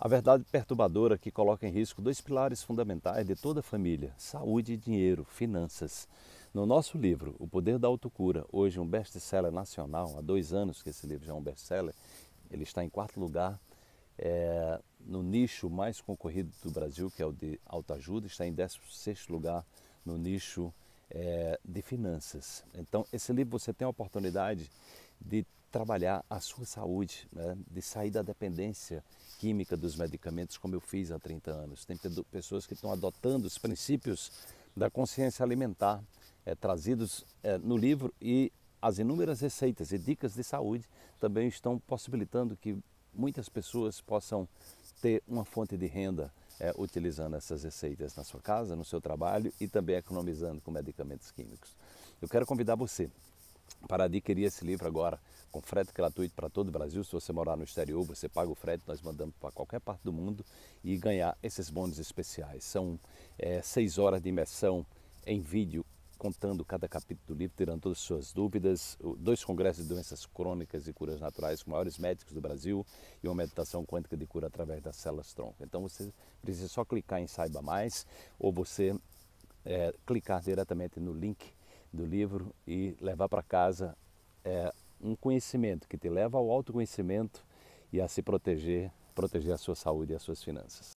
A verdade perturbadora que coloca em risco dois pilares fundamentais de toda a família: saúde, dinheiro, finanças. No nosso livro, O Poder da Autocura, hoje um best-seller nacional, há dois anos que esse livro já é um best-seller, ele está em quarto lugar é, no nicho mais concorrido do Brasil, que é o de autoajuda, está em 16 lugar no nicho é, de finanças. Então, esse livro você tem a oportunidade de trabalhar a sua saúde, né? de sair da dependência química dos medicamentos, como eu fiz há 30 anos. Tem pessoas que estão adotando os princípios da consciência alimentar é, trazidos é, no livro e as inúmeras receitas e dicas de saúde também estão possibilitando que muitas pessoas possam ter uma fonte de renda é, utilizando essas receitas na sua casa, no seu trabalho e também economizando com medicamentos químicos. Eu quero convidar você para adquirir esse livro agora, com frete gratuito para todo o Brasil. Se você morar no exterior, você paga o frete, nós mandamos para qualquer parte do mundo e ganhar esses bônus especiais. São é, seis horas de imersão em vídeo, contando cada capítulo do livro, tirando todas as suas dúvidas, dois congressos de doenças crônicas e curas naturais com maiores médicos do Brasil e uma meditação quântica de cura através das células-tronco. Então você precisa só clicar em Saiba Mais ou você é, clicar diretamente no link do livro e levar para casa é, um conhecimento que te leva ao autoconhecimento e a se proteger, proteger a sua saúde e as suas finanças.